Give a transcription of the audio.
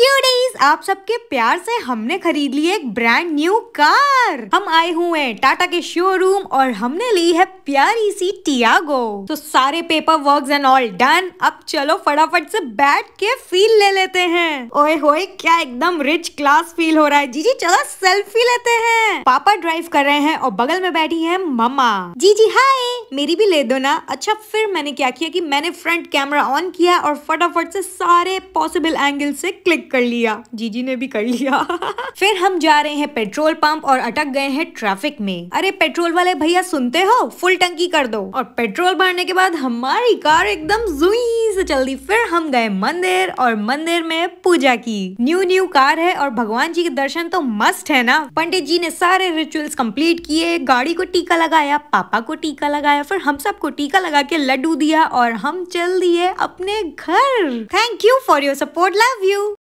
few days आप सबके प्यार से हमने खरीद ली एक ब्रांड न्यू कार हम आए हुए हैं टाटा के शोरूम और हमने ली है प्यारी सी टियागो तो सारे paper work and all done अब चलो फटाफट से बैठ के फील ले लेते हैं ओए होए क्या एकदम रिच क्लास फील हो रहा है जीजी चलो सेल्फी लेते हैं पापा ड्राइव कर रहे हैं और बगल में बैठी है मम्मा जी हाई मेरी भी ले दो ना अच्छा फिर मैंने क्या किया कि मैंने फ्रंट कैमरा ऑन किया और फटाफट से सारे पॉसिबल एंगल से क्लिक कर लिया जीजी ने भी कर लिया फिर हम जा रहे हैं पेट्रोल पंप और अटक गए हैं ट्रैफिक में अरे पेट्रोल वाले भैया सुनते हो फुल टंकी कर दो और पेट्रोल भरने के बाद हमारी कार एकदम जुई से जल्दी फिर हम गए मंदिर और मंदिर में पूजा की न्यू न्यू कार है और भगवान जी के दर्शन तो मस्ट है ना पंडित जी ने सारे रिचुअल्स कंप्लीट किए गाड़ी को टीका लगाया पापा को टीका लगाया फिर हम सबको टीका लगा के लड्डू दिया और हम चल दिए अपने घर thank you for your support love you